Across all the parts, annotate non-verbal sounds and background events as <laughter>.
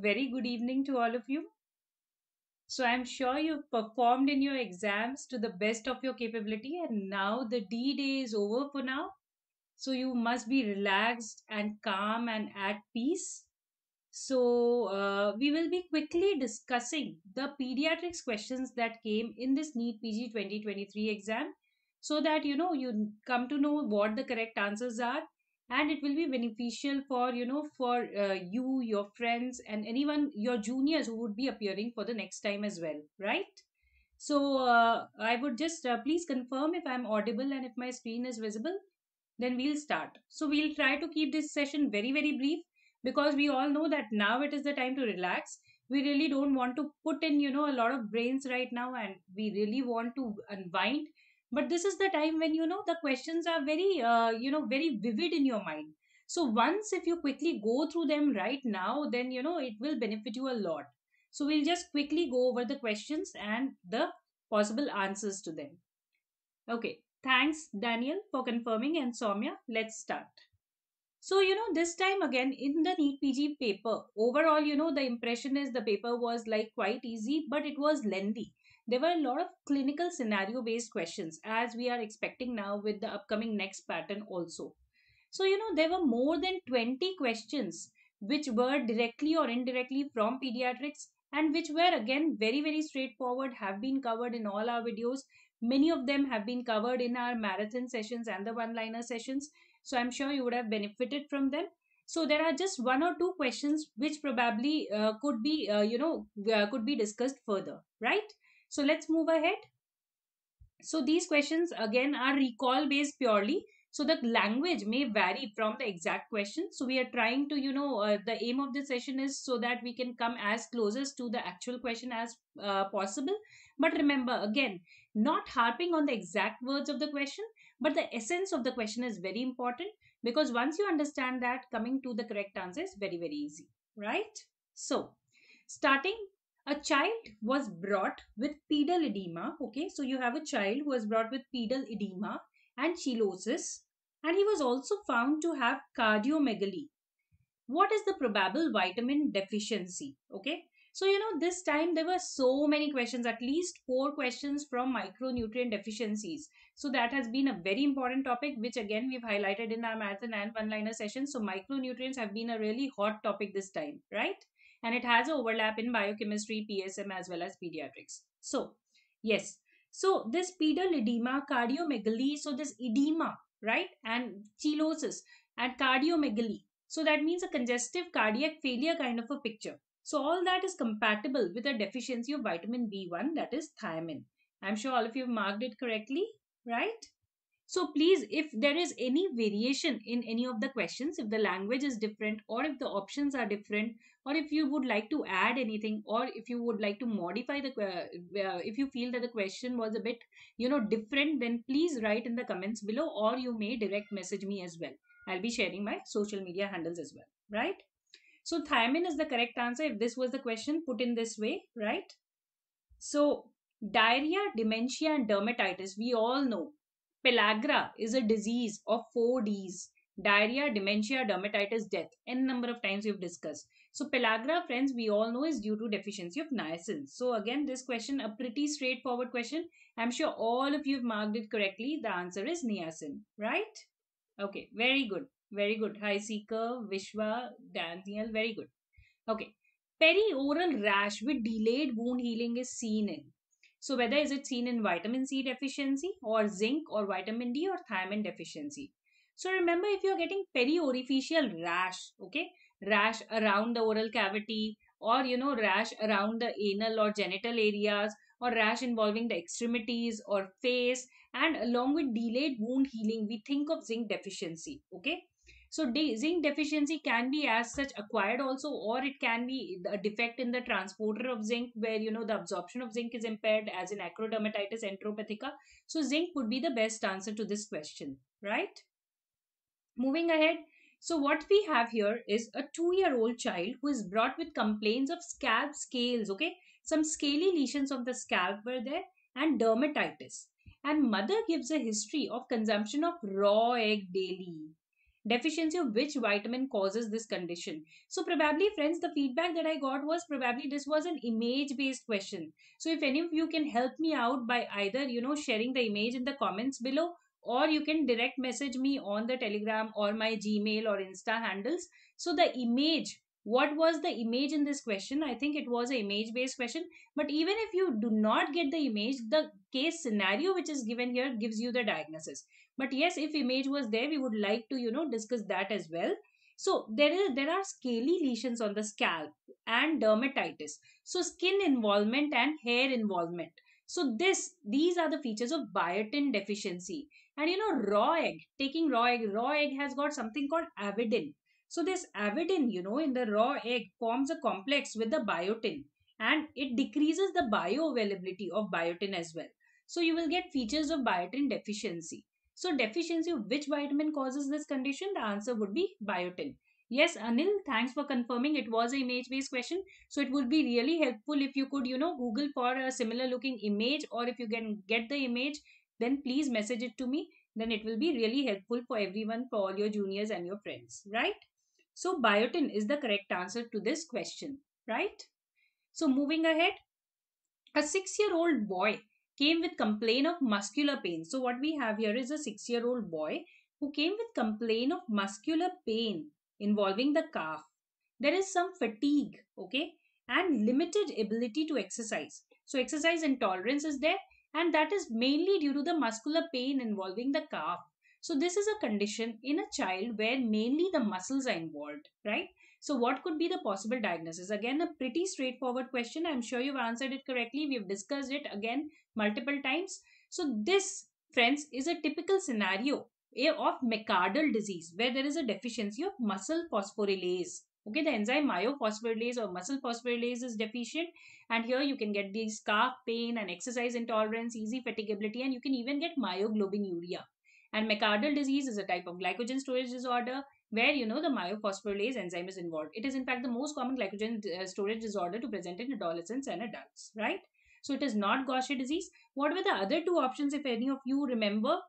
very good evening to all of you. So, I'm sure you've performed in your exams to the best of your capability, and now the D day is over for now. So, you must be relaxed and calm and at peace. So, uh, we will be quickly discussing the pediatrics questions that came in this NEET PG 2023 exam so that you know you come to know what the correct answers are and it will be beneficial for you know for uh, you your friends and anyone your juniors who would be appearing for the next time as well right so uh, i would just uh, please confirm if i'm audible and if my screen is visible then we'll start so we'll try to keep this session very very brief because we all know that now it is the time to relax we really don't want to put in you know a lot of brains right now and we really want to unwind but this is the time when you know the questions are very uh, you know very vivid in your mind so once if you quickly go through them right now then you know it will benefit you a lot so we'll just quickly go over the questions and the possible answers to them okay thanks daniel for confirming and somya let's start so, you know, this time again in the NEET PG paper, overall, you know, the impression is the paper was like quite easy, but it was lengthy there were a lot of clinical scenario based questions as we are expecting now with the upcoming next pattern also so you know there were more than 20 questions which were directly or indirectly from pediatrics and which were again very very straightforward have been covered in all our videos many of them have been covered in our marathon sessions and the one liner sessions so i'm sure you would have benefited from them so there are just one or two questions which probably uh, could be uh, you know uh, could be discussed further right so let's move ahead. So these questions again are recall based purely. So the language may vary from the exact question. So we are trying to, you know, uh, the aim of this session is so that we can come as closest to the actual question as uh, possible. But remember again, not harping on the exact words of the question, but the essence of the question is very important because once you understand that coming to the correct answer is very, very easy, right? So starting a child was brought with pedal edema. Okay, so you have a child who was brought with pedal edema and chelosis, and he was also found to have cardiomegaly. What is the probable vitamin deficiency? Okay, so you know this time there were so many questions, at least four questions from micronutrient deficiencies. So that has been a very important topic, which again we've highlighted in our marathon and one-liner session. So micronutrients have been a really hot topic this time, right? and it has overlap in biochemistry, PSM as well as pediatrics. So, yes. So this pedal edema, cardiomegaly, so this edema, right? And chelosis and cardiomegaly. So that means a congestive cardiac failure kind of a picture. So all that is compatible with a deficiency of vitamin B1 that is thiamine. I'm sure all of you have marked it correctly, right? So please, if there is any variation in any of the questions, if the language is different or if the options are different, or if you would like to add anything, or if you would like to modify the, uh, if you feel that the question was a bit, you know, different, then please write in the comments below or you may direct message me as well. I'll be sharing my social media handles as well, right? So thiamine is the correct answer. If this was the question, put in this way, right? So diarrhea, dementia and dermatitis, we all know Pellagra is a disease of four Ds diarrhea, dementia, dermatitis, death. N number of times we've discussed. So pellagra, friends, we all know is due to deficiency of niacin. So again, this question, a pretty straightforward question. I'm sure all of you have marked it correctly. The answer is niacin, right? Okay, very good. Very good. High Seeker, Vishwa, Daniel, very good. Okay. Perioral rash with delayed wound healing is seen in so whether is it seen in vitamin C deficiency or zinc or vitamin D or thiamine deficiency. So remember if you're getting peri-orificial rash, okay, rash around the oral cavity or you know rash around the anal or genital areas or rash involving the extremities or face and along with delayed wound healing we think of zinc deficiency okay so zinc deficiency can be as such acquired also, or it can be a defect in the transporter of zinc where you know the absorption of zinc is impaired as in acrodermatitis enteropathica. So zinc would be the best answer to this question, right? Moving ahead, so what we have here is a two-year-old child who is brought with complaints of scalp scales, okay? Some scaly lesions of the scalp were there and dermatitis. And mother gives a history of consumption of raw egg daily deficiency of which vitamin causes this condition. So probably friends, the feedback that I got was probably this was an image based question. So if any of you can help me out by either, you know, sharing the image in the comments below or you can direct message me on the telegram or my gmail or insta handles so the image what was the image in this question i think it was an image based question but even if you do not get the image the case scenario which is given here gives you the diagnosis but yes if image was there we would like to you know discuss that as well so there is there are scaly lesions on the scalp and dermatitis so skin involvement and hair involvement so this these are the features of biotin deficiency and you know raw egg taking raw egg raw egg has got something called avidin so this avidin, you know, in the raw egg forms a complex with the biotin and it decreases the bioavailability of biotin as well. So you will get features of biotin deficiency. So deficiency of which vitamin causes this condition? The answer would be biotin. Yes, Anil, thanks for confirming. It was a image-based question. So it would be really helpful if you could, you know, Google for a similar looking image or if you can get the image, then please message it to me. Then it will be really helpful for everyone, for all your juniors and your friends, right? So biotin is the correct answer to this question, right? So moving ahead, a six-year-old boy came with complaint of muscular pain. So what we have here is a six-year-old boy who came with complaint of muscular pain involving the calf. There is some fatigue, okay, and limited ability to exercise. So exercise intolerance is there and that is mainly due to the muscular pain involving the calf. So this is a condition in a child where mainly the muscles are involved, right? So what could be the possible diagnosis? Again, a pretty straightforward question. I'm sure you've answered it correctly. We've discussed it again multiple times. So this, friends, is a typical scenario eh, of McArdle disease where there is a deficiency of muscle phosphorylase. Okay, the enzyme myophosphorylase or muscle phosphorylase is deficient, and here you can get these calf pain and exercise intolerance, easy fatigability, and you can even get myoglobinuria. And myocardial disease is a type of glycogen storage disorder where you know the myophosphorylase enzyme is involved. It is in fact the most common glycogen uh, storage disorder to present in adolescents and adults, right? So it is not Gaucher disease. What were the other two options, if any of you remember?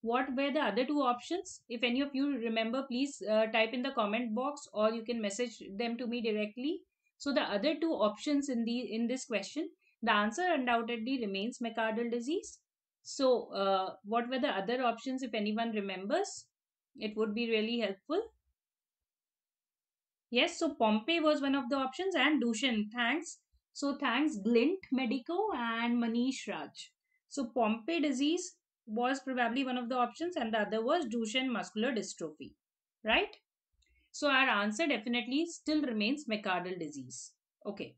What were the other two options? If any of you remember, please uh, type in the comment box or you can message them to me directly. So the other two options in the in this question, the answer undoubtedly remains myocardial disease so uh, what were the other options if anyone remembers? It would be really helpful. Yes, so Pompey was one of the options and Dushan. Thanks. So thanks Glint Medico and Manish Raj. So Pompey disease was probably one of the options and the other was Duchenne muscular dystrophy, right? So our answer definitely still remains mecardal disease. Okay.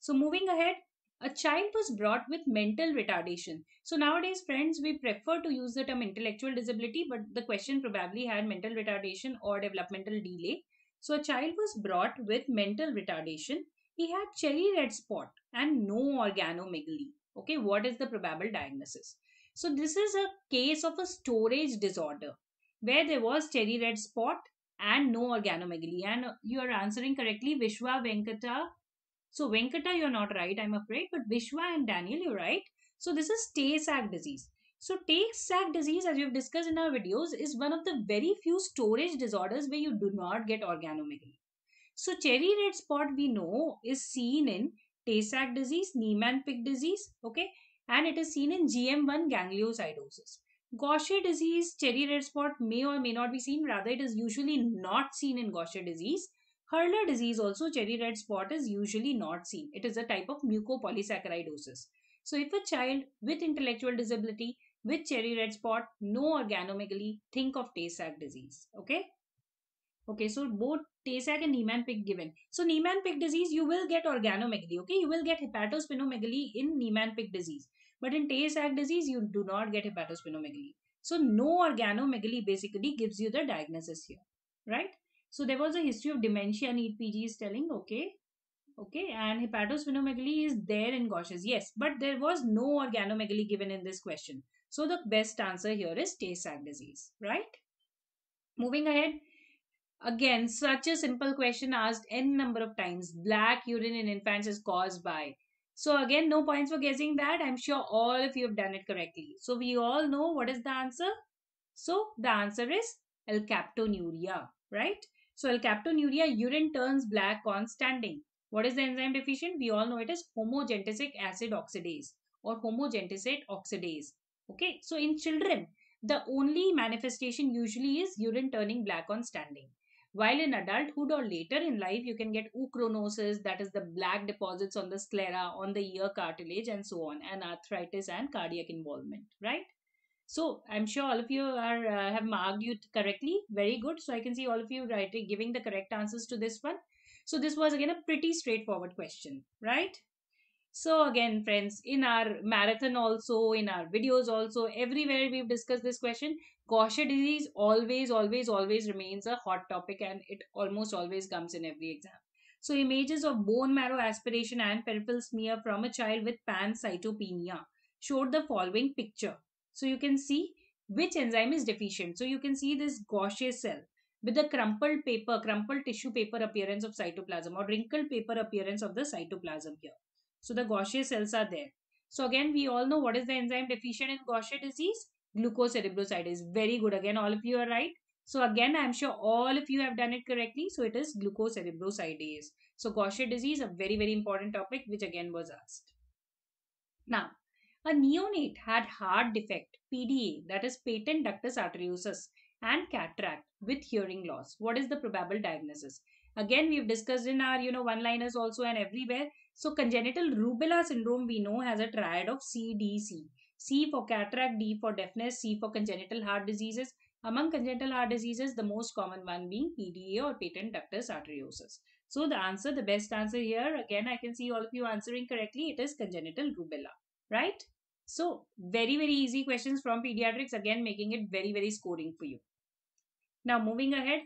So moving ahead, a child was brought with mental retardation. So nowadays, friends, we prefer to use the term intellectual disability, but the question probably had mental retardation or developmental delay. So a child was brought with mental retardation. He had cherry red spot and no organomegaly. Okay, what is the probable diagnosis? So this is a case of a storage disorder where there was cherry red spot and no organomegaly. And uh, you are answering correctly, Vishwa Venkata so Venkata, you're not right, I'm afraid, but Vishwa and Daniel, you're right. So this is Tay-Sachs disease. So Tay-Sachs disease, as we've discussed in our videos, is one of the very few storage disorders where you do not get organomegaly. So cherry red spot we know is seen in Tay-Sachs disease, Niemann-Pick disease, okay, and it is seen in GM1 gangliosidosis. Gaucher disease, cherry red spot may or may not be seen, rather it is usually not seen in Gaucher disease Hurler disease also cherry red spot is usually not seen. It is a type of mucopolysaccharidosis. So if a child with intellectual disability with cherry red spot, no organomegaly, think of Tay-Sachs disease. Okay. Okay, so both Tay-Sachs and Niemann-Pick given. So Niemann-Pick disease, you will get organomegaly. Okay, you will get hepatosplenomegaly in Niemann-Pick disease. But in Tay-Sachs disease, you do not get hepatosplenomegaly. So no organomegaly basically gives you the diagnosis here, right? So there was a history of dementia, and EPG is telling, okay, okay, and hepatosplenomegaly is there in Gaucher's, yes, but there was no organomegaly given in this question. So the best answer here is Tay-Sachs disease, right? Moving ahead, again, such a simple question asked n number of times. Black urine in infants is caused by. So again, no points for guessing that. I'm sure all of you have done it correctly. So we all know what is the answer. So the answer is alkaptonuria, right? So alkaptonuria urine turns black on standing. What is the enzyme deficient? We all know it is homogentisic acid oxidase or homogentisate oxidase. Okay, so in children, the only manifestation usually is urine turning black on standing. While in adulthood or later in life, you can get ochronosis, that is the black deposits on the sclera, on the ear cartilage, and so on, and arthritis and cardiac involvement, right? So I'm sure all of you are uh, have marked correctly. Very good. So I can see all of you writing, giving the correct answers to this one. So this was again a pretty straightforward question, right? So again, friends, in our marathon also, in our videos also, everywhere we've discussed this question, Gaucher disease always, always, always remains a hot topic and it almost always comes in every exam. So images of bone marrow aspiration and peripheral smear from a child with pancytopenia showed the following picture. So you can see which enzyme is deficient. So you can see this Gaucher cell with the crumpled paper, crumpled tissue paper appearance of cytoplasm or wrinkled paper appearance of the cytoplasm here. So the Gaucher cells are there. So again, we all know what is the enzyme deficient in Gaucher disease? Glucocerebrosidase. is Very good. Again, all of you are right. So again, I'm sure all of you have done it correctly. So it is glucocerebrosidase. So Gaucher disease, a very, very important topic, which again was asked. Now, a neonate had heart defect, PDA, that is patent ductus arteriosus, and cataract with hearing loss. What is the probable diagnosis? Again, we've discussed in our you know one-liners also and everywhere. So congenital rubella syndrome we know has a triad of CDC. C for cataract, D for deafness, C for congenital heart diseases. Among congenital heart diseases, the most common one being PDA or patent ductus arteriosus. So the answer, the best answer here, again I can see all of you answering correctly, it is congenital rubella right? So, very, very easy questions from pediatrics, again, making it very, very scoring for you. Now, moving ahead,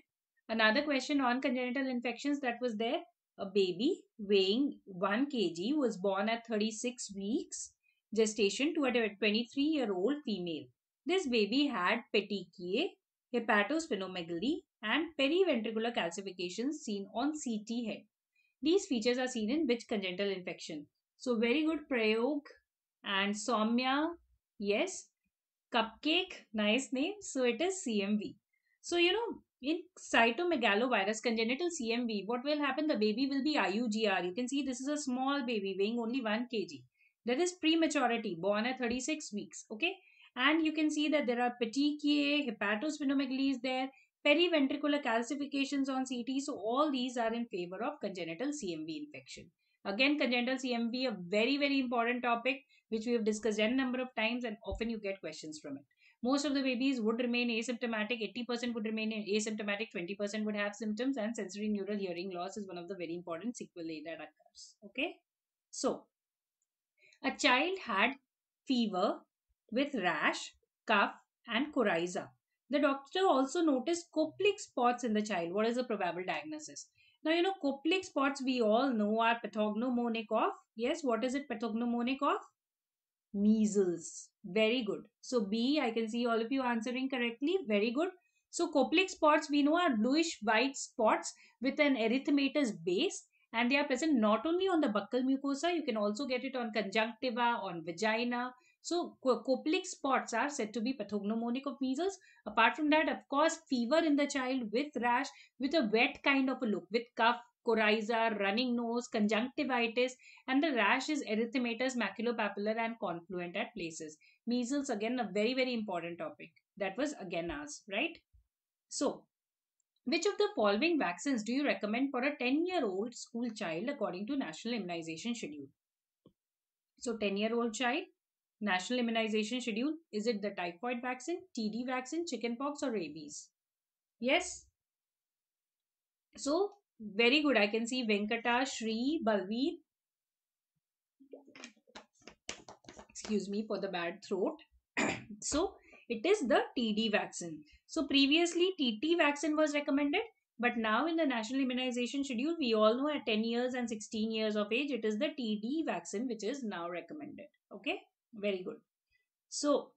another question on congenital infections that was there. A baby weighing 1 kg was born at 36 weeks gestation to a 23 year old female. This baby had petechiae, hepatosplenomegaly, and periventricular calcifications seen on CT head. These features are seen in which congenital infection? So, very good prayog and Somya, yes. Cupcake, nice name. So it is CMV. So, you know, in cytomegalovirus, congenital CMV, what will happen? The baby will be IUGR. You can see this is a small baby weighing only 1 kg. That is prematurity, born at 36 weeks. Okay. And you can see that there are petechiae, hepatosplenomegaly is there, periventricular calcifications on CT. So, all these are in favor of congenital CMV infection. Again, congenital CMV, a very, very important topic which we have discussed n number of times and often you get questions from it. Most of the babies would remain asymptomatic, 80% would remain asymptomatic, 20% would have symptoms and sensory neural hearing loss is one of the very important sequelae that occurs. Okay. So, a child had fever with rash, cough and coryza. The doctor also noticed Koplik spots in the child. What is the probable diagnosis? Now, you know, Koplik spots we all know are pathognomonic of. Yes, what is it pathognomonic of? measles. Very good. So B, I can see all of you answering correctly. Very good. So Koplik spots we know are bluish white spots with an erythematous base and they are present not only on the buccal mucosa, you can also get it on conjunctiva, on vagina. So Koplik spots are said to be pathognomonic of measles. Apart from that, of course, fever in the child with rash, with a wet kind of a look, with cough, coryza, running nose, conjunctivitis, and the rash is erythematous, maculopapular, and confluent at places. Measles, again, a very, very important topic that was again asked, right? So, which of the following vaccines do you recommend for a 10 year old school child according to national immunization schedule? So, 10 year old child, national immunization schedule is it the typhoid vaccine, TD vaccine, chickenpox, or rabies? Yes. So, very good. I can see Venkata, Shri, Balveer. Excuse me for the bad throat. <clears throat> so, it is the TD vaccine. So, previously TT vaccine was recommended. But now in the national immunization schedule, we all know at 10 years and 16 years of age, it is the TD vaccine which is now recommended. Okay, very good. So,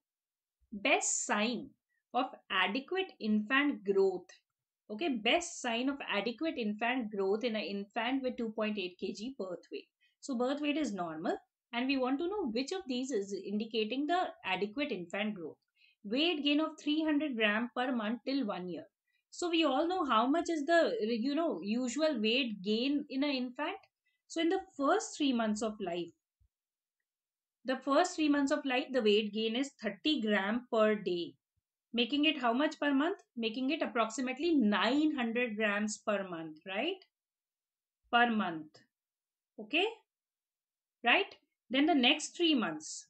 best sign of adequate infant growth Okay, best sign of adequate infant growth in an infant with 2.8 kg birth weight. So birth weight is normal and we want to know which of these is indicating the adequate infant growth. Weight gain of 300 gram per month till 1 year. So we all know how much is the you know usual weight gain in an infant. So in the first 3 months of life the first 3 months of life the weight gain is 30 gram per day making it how much per month? Making it approximately 900 grams per month, right? Per month. Okay? Right? Then the next three months,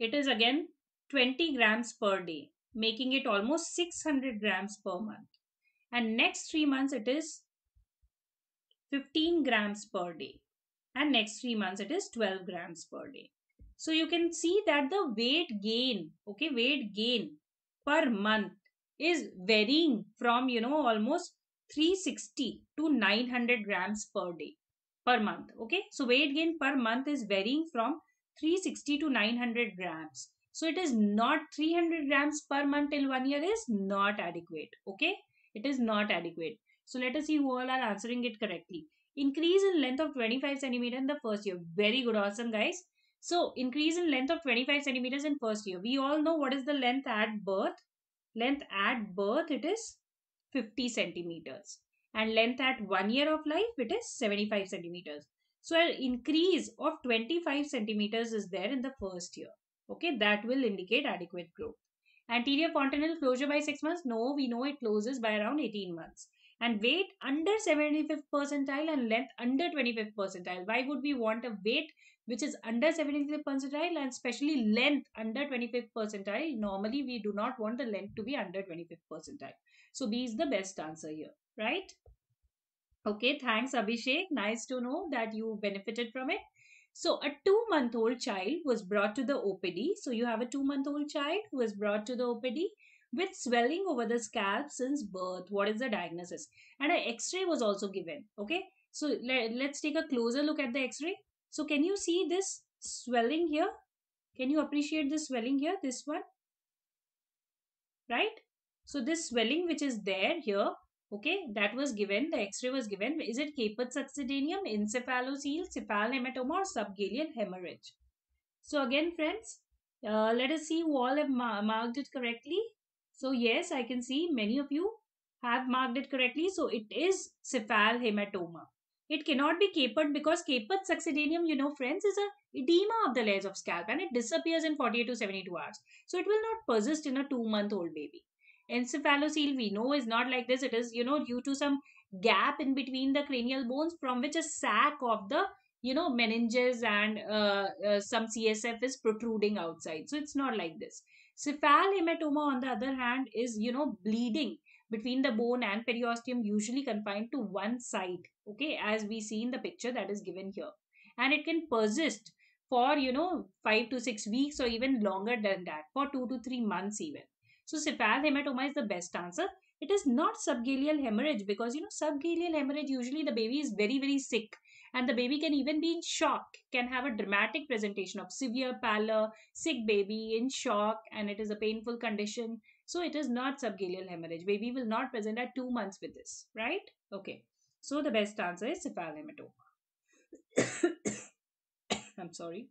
it is again 20 grams per day, making it almost 600 grams per month. And next three months, it is 15 grams per day. And next three months, it is 12 grams per day. So you can see that the weight gain, okay, weight gain per month is varying from, you know, almost 360 to 900 grams per day, per month, okay. So weight gain per month is varying from 360 to 900 grams. So it is not 300 grams per month till one year is not adequate, okay. It is not adequate. So let us see who all are answering it correctly. Increase in length of 25 centimeter in the first year. Very good, awesome guys. So increase in length of 25 centimeters in first year. We all know what is the length at birth. Length at birth it is 50 centimeters and length at one year of life it is 75 centimeters. So an increase of 25 centimeters is there in the first year. Okay, that will indicate adequate growth. Anterior fontanel closure by 6 months? No, we know it closes by around 18 months. And weight under 75th percentile and length under 25th percentile. Why would we want a weight which is under 75th percentile and especially length under 25th percentile. Normally, we do not want the length to be under 25th percentile. So, B is the best answer here, right? Okay, thanks Abhishek. Nice to know that you benefited from it. So, a two month old child was brought to the OPD. So, you have a two month old child who was brought to the OPD with swelling over the scalp since birth. What is the diagnosis? And an x ray was also given. Okay, so let, let's take a closer look at the x ray. So can you see this swelling here? Can you appreciate the swelling here? This one, right? So this swelling which is there here, okay, that was given, the x-ray was given. Is it Caput succedaneum, encephalocele, cephal hematoma or subgalean hemorrhage? So again friends, uh, let us see who all have mar marked it correctly. So yes, I can see many of you have marked it correctly. So it is cephal hematoma. It cannot be caput because caput succedaneum, you know, friends, is a edema of the layers of scalp and it disappears in 48 to 72 hours. So it will not persist in a two-month-old baby. Encephalocele, we know, is not like this. It is, you know, due to some gap in between the cranial bones from which a sac of the, you know, meninges and uh, uh, some CSF is protruding outside. So it's not like this. Cephalhematoma, on the other hand, is, you know, bleeding between the bone and periosteum, usually confined to one side okay as we see in the picture that is given here and it can persist for you know 5 to 6 weeks or even longer than that for 2 to 3 months even so cephalhematoma is the best answer it is not subgaleal hemorrhage because you know subgaleal hemorrhage usually the baby is very very sick and the baby can even be in shock can have a dramatic presentation of severe pallor sick baby in shock and it is a painful condition so it is not subgaleal hemorrhage baby will not present at 2 months with this right okay so the best answer is cephalhematoma. <coughs> I'm sorry.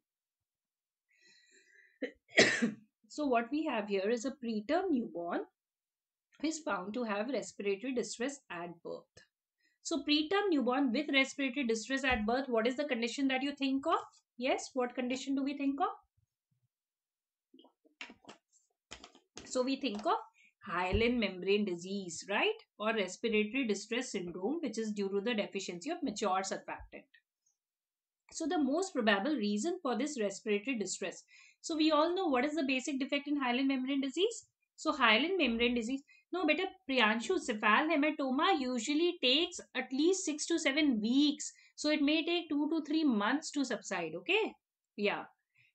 <coughs> so what we have here is a preterm newborn who is found to have respiratory distress at birth. So preterm newborn with respiratory distress at birth, what is the condition that you think of? Yes, what condition do we think of? So we think of hyaline membrane disease, right? Or respiratory distress syndrome, which is due to the deficiency of mature surfactant. So the most probable reason for this respiratory distress. So we all know what is the basic defect in hyaline membrane disease? So hyaline membrane disease. No, better Priyanshu, cephal hematoma usually takes at least 6 to 7 weeks. So it may take 2 to 3 months to subside, okay? Yeah.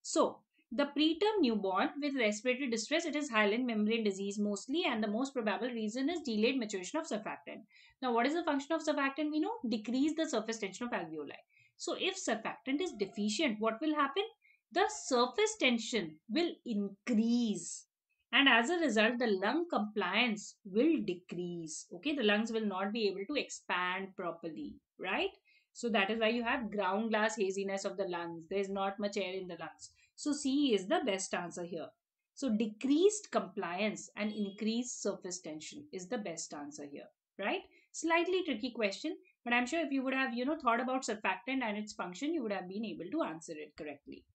So the preterm newborn with respiratory distress, it is hyaline membrane disease mostly and the most probable reason is delayed maturation of surfactant. Now what is the function of surfactant? We know decrease the surface tension of alveoli. So if surfactant is deficient, what will happen? The surface tension will increase and as a result the lung compliance will decrease. Okay, the lungs will not be able to expand properly, right? So that is why you have ground glass haziness of the lungs. There is not much air in the lungs. So C is the best answer here. So decreased compliance and increased surface tension is the best answer here, right? Slightly tricky question, but I'm sure if you would have, you know, thought about surfactant and its function, you would have been able to answer it correctly.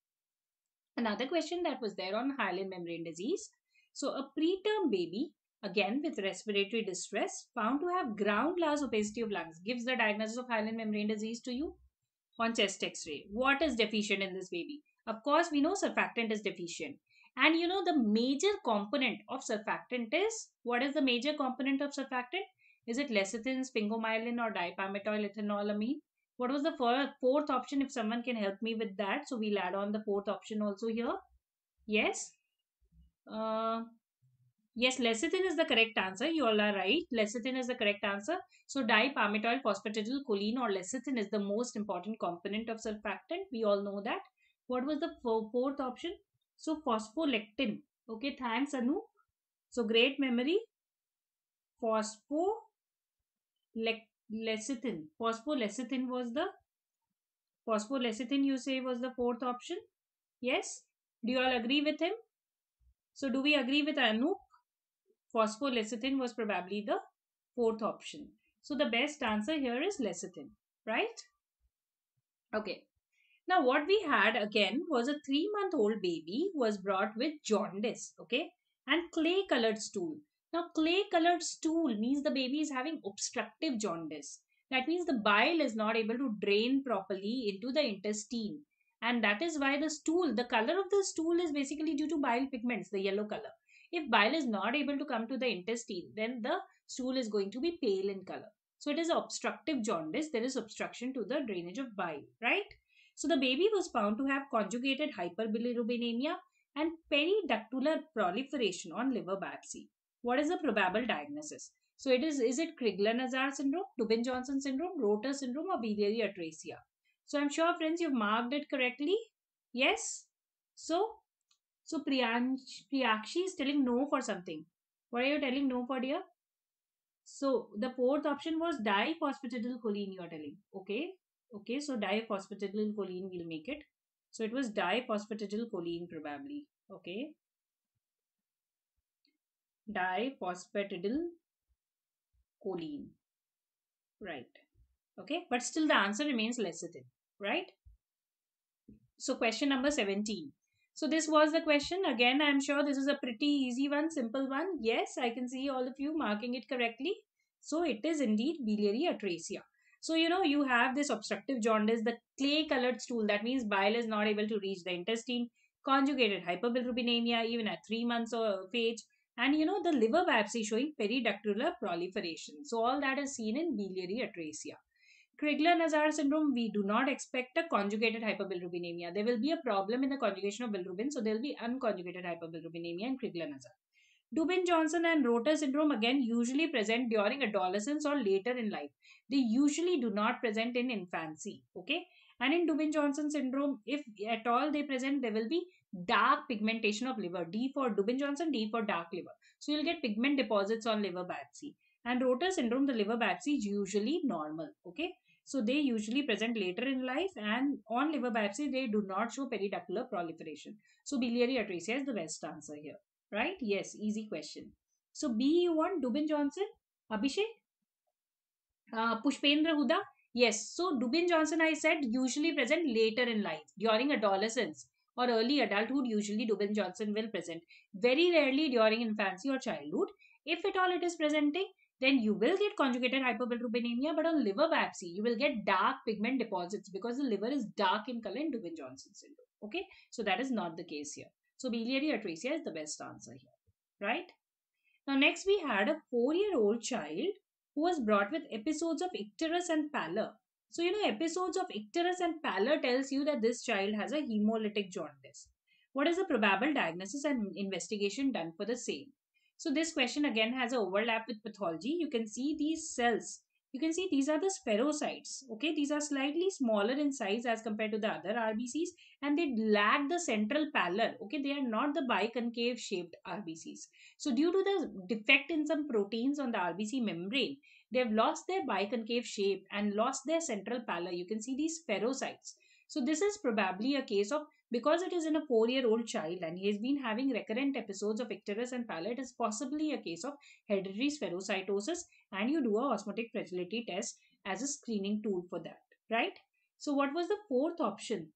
Another question that was there on hyaline membrane disease. So a preterm baby, again with respiratory distress, found to have ground glass opacity of lungs, gives the diagnosis of hyaline membrane disease to you on chest x-ray. What is deficient in this baby? Of course, we know surfactant is deficient. And you know, the major component of surfactant is what is the major component of surfactant? Is it lecithin, sphingomyelin, or dipametoyl ethanolamine? What was the fourth option? If someone can help me with that, so we'll add on the fourth option also here. Yes. Uh, yes, lecithin is the correct answer. You all are right. Lecithin is the correct answer. So dipametoyl phosphatidylcholine or lecithin is the most important component of surfactant. We all know that what was the fourth option so phospholectin okay thanks anu so great memory phospholecithin phospholecithin was the phospholecithin you say was the fourth option yes do you all agree with him so do we agree with Anu? Phospholecithin was probably the fourth option. So the best answer here is lecithin, right? Okay. Now, what we had again was a three month old baby who was brought with jaundice, okay, and clay colored stool. Now, clay colored stool means the baby is having obstructive jaundice. That means the bile is not able to drain properly into the intestine. And that is why the stool, the color of the stool is basically due to bile pigments, the yellow color. If bile is not able to come to the intestine, then the stool is going to be pale in color. So it is obstructive jaundice. There is obstruction to the drainage of bile, right? So the baby was found to have conjugated hyperbilirubinemia and periductular proliferation on liver biopsy. What is the probable diagnosis? So it is, is it Krigler-Nazar syndrome, Dubin-Johnson syndrome, Rotor syndrome or biliary atresia? So I'm sure friends you've marked it correctly. Yes? So, so Priyansh, Priyakshi is telling no for something. What are you telling no for dear? So the fourth option was diphosphatidylcholine you are telling. Okay. Okay, so diphosphatidyl we'll make it. So it was diphosphatidyl probably. Okay. Diphosphatidyl choline. Right. Okay, but still the answer remains lecithin, right? So question number 17. So this was the question. Again, I'm sure this is a pretty easy one, simple one. Yes, I can see all of you marking it correctly. So it is indeed biliary atresia. So, you know, you have this obstructive jaundice, the clay colored stool, that means bile is not able to reach the intestine, conjugated hyperbilirubinemia even at 3 months of age, and you know, the liver biopsy showing periductular proliferation. So, all that is seen in biliary atresia. Crigler-Nazar syndrome, we do not expect a conjugated hyperbilirubinemia. There will be a problem in the conjugation of bilirubin, so there will be unconjugated hyperbilirubinemia in Crigler-Nazar. Dubin-Johnson and Rotor syndrome again usually present during adolescence or later in life. They usually do not present in infancy. Okay. And in Dubin-Johnson syndrome, if at all they present, there will be dark pigmentation of liver. D for Dubin-Johnson, D for dark liver. So you'll get pigment deposits on liver biopsy. And rotor syndrome, the liver biopsy is usually normal. Okay. So they usually present later in life and on liver biopsy, they do not show periductal proliferation. So biliary atresia is the best answer here right? Yes, easy question. So B you want Dubin Johnson, Abhishek, uh, Pushpendra Huda. Yes, so Dubin Johnson I said usually present later in life during adolescence or early adulthood. Usually Dubin Johnson will present very rarely during infancy or childhood. If at all it is presenting, then you will get conjugated hyperbilirubinemia, but on liver biopsy you will get dark pigment deposits because the liver is dark in color in Dubin Johnson syndrome. Okay, so that is not the case here. So biliary atresia is the best answer here, right? Now next we had a four-year-old child who was brought with episodes of icterus and pallor. So you know episodes of icterus and pallor tells you that this child has a hemolytic jaundice. What is the probable diagnosis and investigation done for the same? So this question again has an overlap with pathology. You can see these cells you can see these are the spherocytes. Okay, these are slightly smaller in size as compared to the other RBCs and they lack the central pallor. Okay, they are not the biconcave shaped RBCs. So due to the defect in some proteins on the RBC membrane, they have lost their biconcave shape and lost their central pallor. You can see these spherocytes. So this is probably a case of because it is in a four year old child and he has been having recurrent episodes of icterus and pallor, it is possibly a case of hereditary spherocytosis, and you do a osmotic fragility test as a screening tool for that, right? So, what was the fourth option?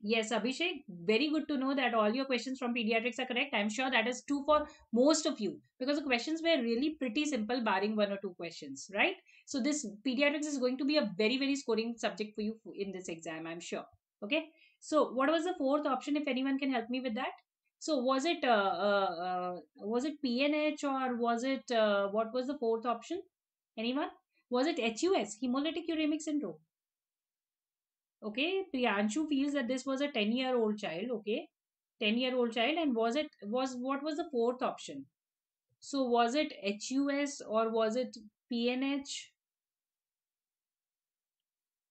Yes, Abhishek, very good to know that all your questions from pediatrics are correct. I'm sure that is true for most of you because the questions were really pretty simple, barring one or two questions, right? So, this pediatrics is going to be a very, very scoring subject for you in this exam, I'm sure. Okay, so what was the fourth option? If anyone can help me with that. So was it uh, uh, was it PNH or was it uh, what was the fourth option? Anyone? Was it HUS hemolytic uremic syndrome? Okay, Priyanshu feels that this was a ten year old child. Okay, ten year old child, and was it was what was the fourth option? So was it HUS or was it PNH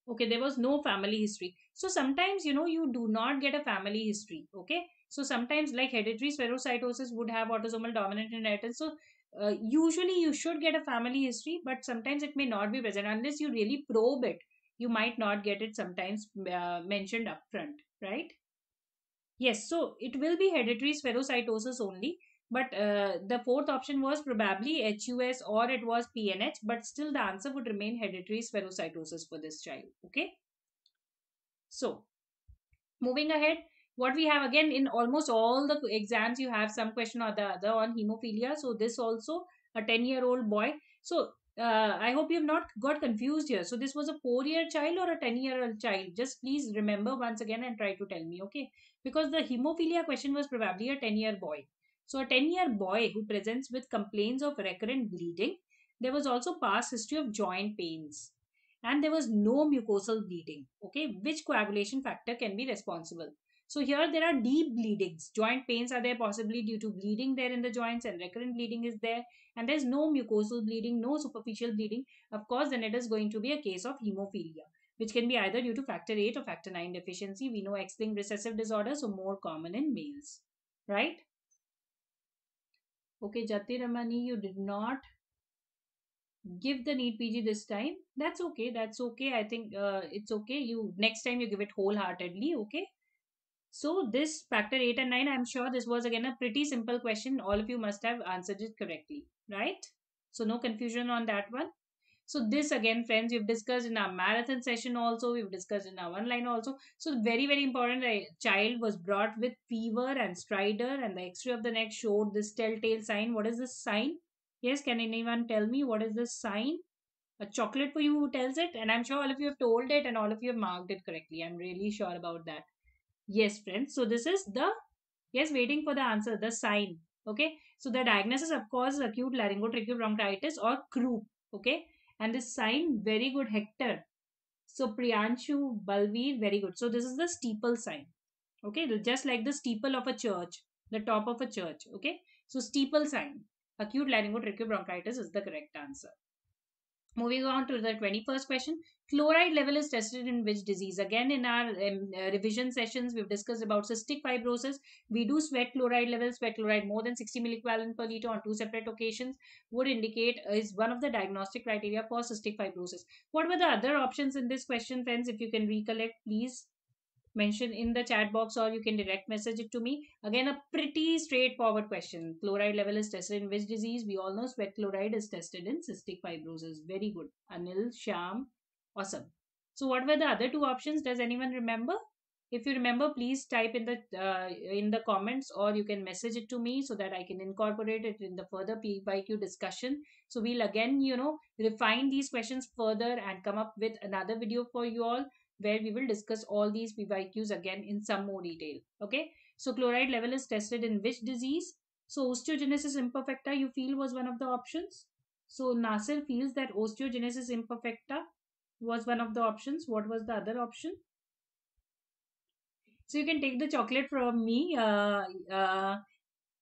okay there was no family history so sometimes you know you do not get a family history okay so sometimes like hereditary spherocytosis would have autosomal dominant inheritance so uh, usually you should get a family history but sometimes it may not be present unless you really probe it you might not get it sometimes uh, mentioned upfront right yes so it will be hereditary spherocytosis only but uh, the fourth option was probably HUS or it was PNH, but still the answer would remain hereditary spherocytosis for this child. Okay. So, moving ahead, what we have again in almost all the exams, you have some question or the other on hemophilia. So, this also a 10 year old boy. So, uh, I hope you've not got confused here. So this was a four-year child or a ten-year-old child. Just please remember once again and try to tell me, okay? Because the hemophilia question was probably a ten-year boy. So, a 10 year boy who presents with complaints of recurrent bleeding, there was also past history of joint pains, and there was no mucosal bleeding. Okay, which coagulation factor can be responsible? So, here there are deep bleedings. Joint pains are there possibly due to bleeding there in the joints, and recurrent bleeding is there, and there's no mucosal bleeding, no superficial bleeding. Of course, then it is going to be a case of hemophilia which can be either due to factor 8 or factor 9 deficiency. We know X-linked recessive disorder, so more common in males, right? okay ramani you did not give the need PG this time that's okay that's okay I think uh, it's okay you next time you give it wholeheartedly okay so this factor 8 and 9 I'm sure this was again a pretty simple question all of you must have answered it correctly right so no confusion on that one so this again, friends, we've discussed in our marathon session also, we've discussed in our online also. So very, very important, a child was brought with fever and stridor and the x-ray of the neck showed this telltale sign. What is this sign? Yes, can anyone tell me what is this sign? A chocolate for you who tells it and I'm sure all of you have told it and all of you have marked it correctly. I'm really sure about that. Yes, friends. So this is the, yes, waiting for the answer, the sign okay so the diagnosis of course acute laryngotracheal bronchitis or croup okay and is sign very good Hector. So Priyanshu Balveer, very good. So this is the steeple sign. Okay, just like the steeple of a church, the top of a church. Okay, so steeple sign. Acute laryngotracheobronchitis is the correct answer. Moving on to the 21st question, chloride level is tested in which disease? Again, in our um, uh, revision sessions, we've discussed about cystic fibrosis. We do sweat chloride levels, sweat chloride more than 60 milliqualin per liter on two separate occasions would indicate uh, is one of the diagnostic criteria for cystic fibrosis. What were the other options in this question, friends? If you can recollect, please mention in the chat box or you can direct message it to me. Again, a pretty straightforward question. Chloride level is tested in which disease? We all know sweat chloride is tested in cystic fibrosis. Very good. Anil, Sham, awesome. So what were the other two options? Does anyone remember? If you remember, please type in the uh, in the comments or you can message it to me so that I can incorporate it in the further PYQ discussion. So we'll again, you know, refine these questions further and come up with another video for you all where we will discuss all these PYQs again in some more detail. Okay. So chloride level is tested in which disease? So osteogenesis imperfecta you feel was one of the options. So Nasser feels that osteogenesis imperfecta was one of the options. What was the other option? So you can take the chocolate from me. Uh, uh,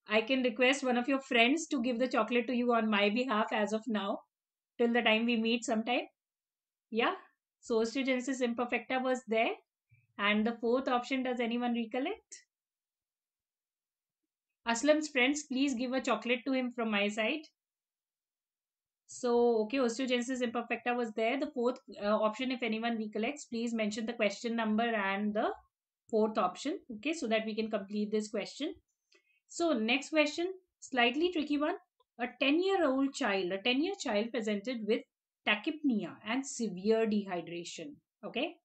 I can request one of your friends to give the chocolate to you on my behalf as of now till the time we meet sometime. Yeah osteogenesis imperfecta was there. And the fourth option, does anyone recollect? Aslam's friends, please give a chocolate to him from my side. So, okay, osteogenesis imperfecta was there. The fourth uh, option, if anyone recollects, please mention the question number and the fourth option, okay, so that we can complete this question. So, next question, slightly tricky one. A 10 year old child, a 10 year child presented with tachypnea and severe dehydration. Okay.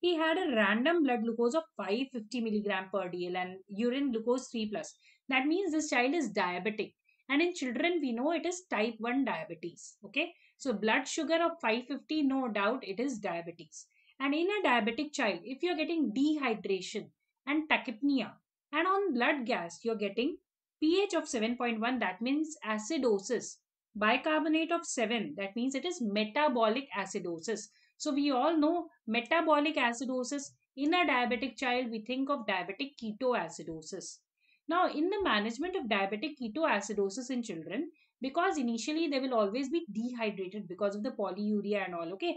He had a random blood glucose of 550 milligram per dl and urine glucose 3 plus. That means this child is diabetic. And in children, we know it is type 1 diabetes. Okay. So blood sugar of 550, no doubt it is diabetes. And in a diabetic child, if you're getting dehydration and tachypnea, and on blood gas, you're getting pH of 7.1, that means acidosis bicarbonate of 7 that means it is metabolic acidosis so we all know metabolic acidosis in a diabetic child we think of diabetic ketoacidosis now in the management of diabetic ketoacidosis in children because initially they will always be dehydrated because of the polyuria and all okay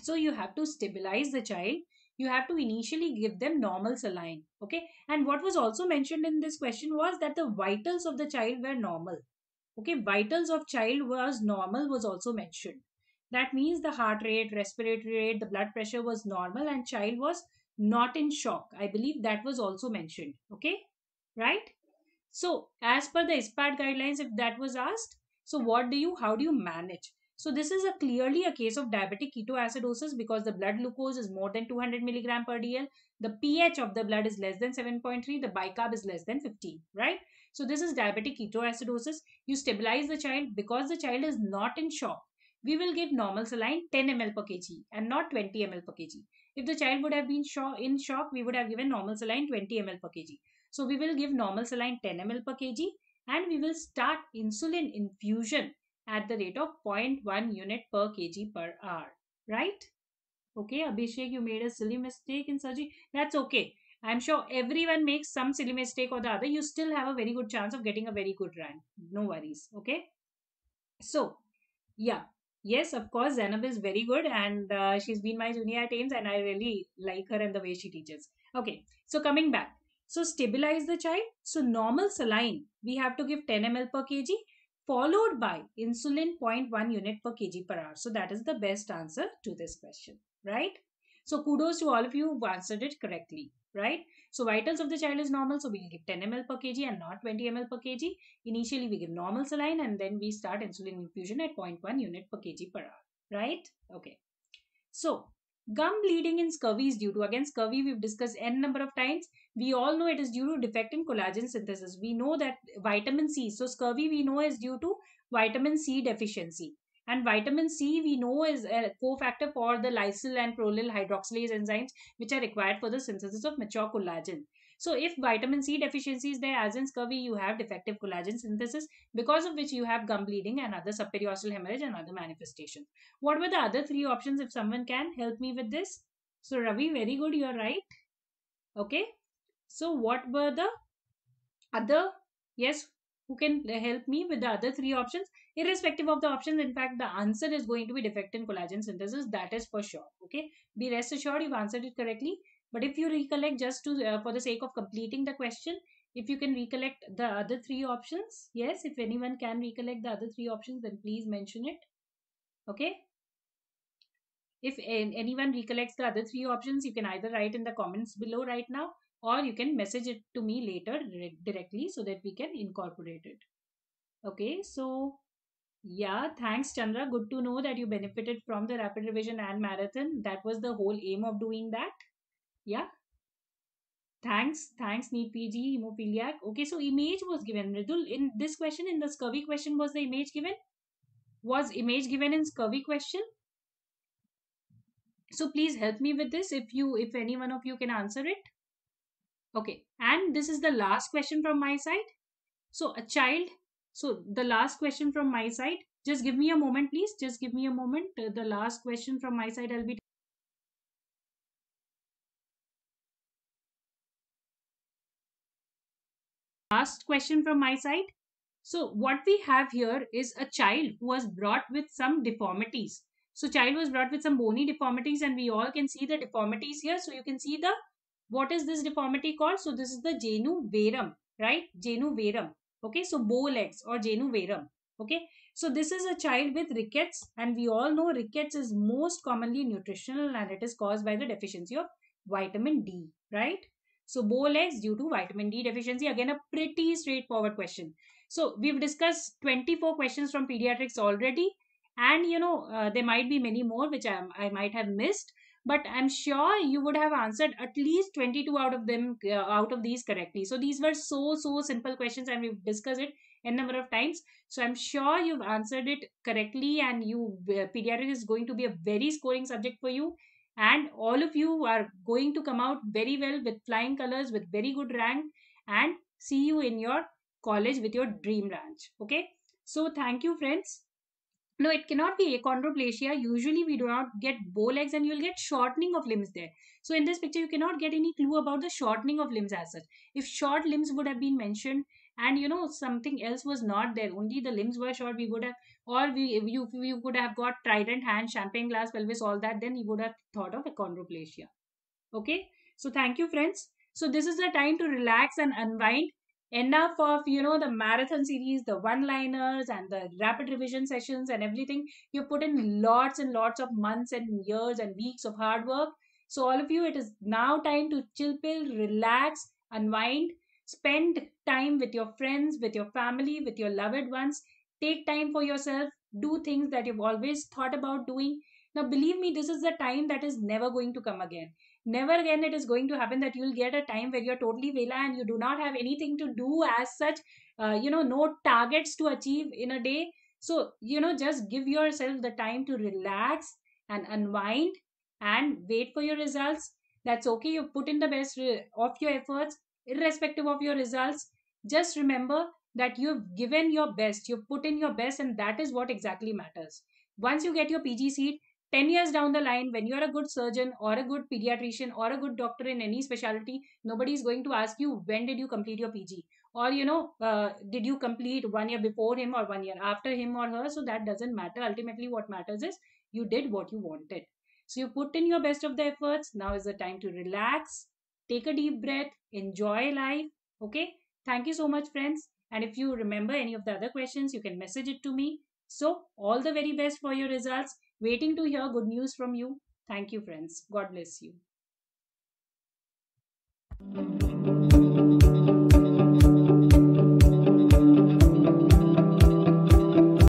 so you have to stabilize the child you have to initially give them normal saline okay and what was also mentioned in this question was that the vitals of the child were normal okay vitals of child was normal was also mentioned that means the heart rate respiratory rate the blood pressure was normal and child was not in shock i believe that was also mentioned okay right so as per the ispat guidelines if that was asked so what do you how do you manage so this is a clearly a case of diabetic ketoacidosis because the blood glucose is more than 200 milligram per dl the ph of the blood is less than 7.3 the bicarb is less than 15 right so this is diabetic ketoacidosis. You stabilize the child because the child is not in shock. We will give normal saline 10 ml per kg and not 20 ml per kg. If the child would have been in shock, we would have given normal saline 20 ml per kg. So we will give normal saline 10 ml per kg and we will start insulin infusion at the rate of 0.1 unit per kg per hour. Right? Okay, Abhishek, you made a silly mistake in surgery. That's okay. I'm sure everyone makes some silly mistake or the other. You still have a very good chance of getting a very good rank. No worries. Okay. So, yeah. Yes, of course, Zainab is very good and uh, she's been my junior at Ames and I really like her and the way she teaches. Okay. So, coming back. So, stabilize the child. So, normal saline, we have to give 10 ml per kg followed by insulin 0.1 unit per kg per hour. So that is the best answer to this question, right? So kudos to all of you who answered it correctly right? So vitals of the child is normal. So we'll give 10 ml per kg and not 20 ml per kg. Initially, we give normal saline and then we start insulin infusion at 0.1 unit per kg per hour, right? Okay. So gum bleeding in scurvy is due to, again, scurvy we've discussed n number of times. We all know it is due to defect in collagen synthesis. We know that vitamin C, so scurvy we know is due to vitamin C deficiency. And vitamin C, we know, is a cofactor for the lysyl and prolyl hydroxylase enzymes, which are required for the synthesis of mature collagen. So, if vitamin C deficiency is there, as in scurvy, you have defective collagen synthesis, because of which you have gum bleeding and other subperiosteal hemorrhage and other manifestations. What were the other three options if someone can help me with this? So, Ravi, very good, you are right. Okay. So, what were the other? Yes, who can help me with the other three options? irrespective of the options in fact the answer is going to be defect in collagen synthesis that is for sure okay be rest assured you've answered it correctly but if you recollect just to uh, for the sake of completing the question if you can recollect the other three options yes if anyone can recollect the other three options then please mention it okay if anyone recollects the other three options you can either write in the comments below right now or you can message it to me later directly so that we can incorporate it okay so yeah, thanks, Chandra. Good to know that you benefited from the rapid revision and marathon. That was the whole aim of doing that. Yeah. Thanks, thanks, Neet PG, hemophiliac. Okay, so image was given. Ridul, in this question, in the scurvy question, was the image given? Was image given in scurvy question? So please help me with this if you, if any one of you can answer it. Okay, and this is the last question from my side. So a child so the last question from my side, just give me a moment, please. Just give me a moment. Uh, the last question from my side, I'll be last question from my side. So what we have here is a child who was brought with some deformities. So child was brought with some bony deformities and we all can see the deformities here. So you can see the, what is this deformity called? So this is the genu Verum, right? Genu Verum. Okay, so bow legs or Genuvarum. Okay, so this is a child with rickets and we all know rickets is most commonly nutritional and it is caused by the deficiency of vitamin D, right? So bow legs due to vitamin D deficiency, again a pretty straightforward question. So we've discussed 24 questions from pediatrics already and you know uh, there might be many more which I, I might have missed but i'm sure you would have answered at least 22 out of them uh, out of these correctly so these were so so simple questions and we've discussed it a number of times so i'm sure you've answered it correctly and you uh, is going to be a very scoring subject for you and all of you are going to come out very well with flying colors with very good rank and see you in your college with your dream ranch okay so thank you friends no, it cannot be achondroplasia. Usually, we do not get bow legs and you'll get shortening of limbs there. So, in this picture, you cannot get any clue about the shortening of limbs as such. If short limbs would have been mentioned and you know something else was not there, only the limbs were short, we would have, or we, you, you could have got trident, hand, champagne glass, pelvis, all that, then you would have thought of achondroplasia. Okay, so thank you, friends. So, this is the time to relax and unwind enough of you know the marathon series the one liners and the rapid revision sessions and everything you put in lots and lots of months and years and weeks of hard work so all of you it is now time to chill pill relax unwind spend time with your friends with your family with your loved ones take time for yourself do things that you've always thought about doing now, believe me, this is the time that is never going to come again. Never again it is going to happen that you'll get a time where you're totally vela and you do not have anything to do as such, uh, you know, no targets to achieve in a day. So, you know, just give yourself the time to relax and unwind and wait for your results. That's okay. You put in the best uh, of your efforts, irrespective of your results. Just remember that you've given your best, you've put in your best, and that is what exactly matters. Once you get your PG seat, 10 years down the line when you're a good surgeon or a good pediatrician or a good doctor in any specialty nobody is going to ask you when did you complete your pg or you know uh, did you complete one year before him or one year after him or her so that doesn't matter ultimately what matters is you did what you wanted so you put in your best of the efforts now is the time to relax take a deep breath enjoy life okay thank you so much friends and if you remember any of the other questions you can message it to me so all the very best for your results Waiting to hear good news from you. Thank you, friends. God bless you.